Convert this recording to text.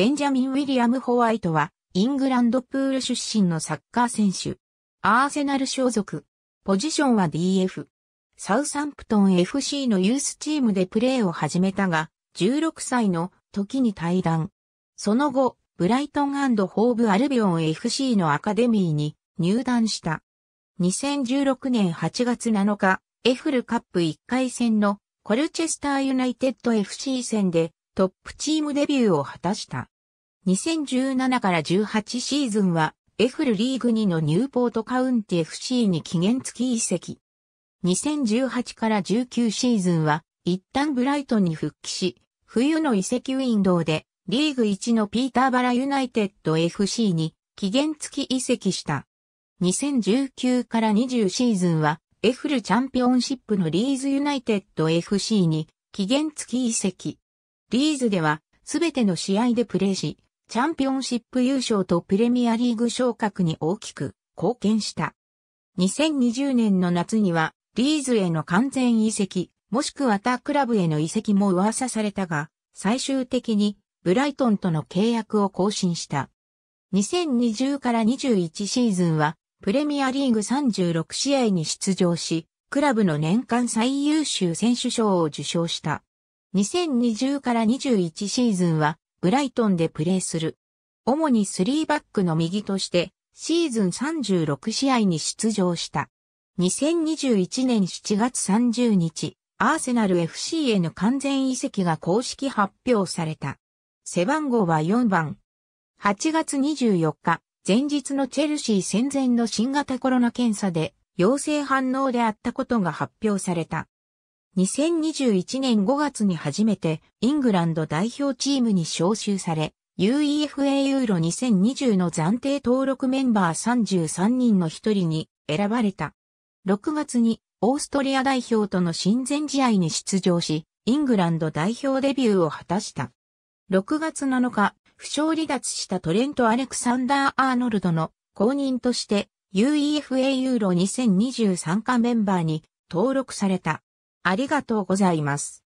ベンジャミン・ウィリアム・ホワイトは、イングランドプール出身のサッカー選手。アーセナル所属。ポジションは DF。サウサンプトン FC のユースチームでプレーを始めたが、16歳の時に退団。その後、ブライトンホーブ・アルビオン FC のアカデミーに入団した。2016年8月7日、エフルカップ1回戦のコルチェスターユナイテッド FC 戦でトップチームデビューを果たした。2017から18シーズンはエフルリーグ2のニューポートカウンティ FC に期限付き移籍。2018から19シーズンは一旦ブライトンに復帰し、冬の移籍ウィンドウでリーグ1のピーターバラユナイテッド FC に期限付き移籍した。2019から20シーズンはエフルチャンピオンシップのリーズユナイテッド FC に期限付き移籍。リーズではすべての試合でプレーし、チャンピオンシップ優勝とプレミアリーグ昇格に大きく貢献した。2020年の夏には、リーズへの完全移籍、もしくは他クラブへの移籍も噂されたが、最終的にブライトンとの契約を更新した。2020から21シーズンは、プレミアリーグ36試合に出場し、クラブの年間最優秀選手賞を受賞した。2020から21シーズンは、ブライトンでプレーする。主に3バックの右として、シーズン36試合に出場した。2021年7月30日、アーセナル FC への完全移籍が公式発表された。背番号は4番。8月24日、前日のチェルシー戦前の新型コロナ検査で陽性反応であったことが発表された。2021年5月に初めてイングランド代表チームに招集され、UEFA ユーロ2020の暫定登録メンバー33人の一人に選ばれた。6月にオーストリア代表との親善試合に出場し、イングランド代表デビューを果たした。6月7日、負傷離脱したトレント・アレクサンダー・アーノルドの公認として UEFA ユーロ2 0 2参冠メンバーに登録された。ありがとうございます。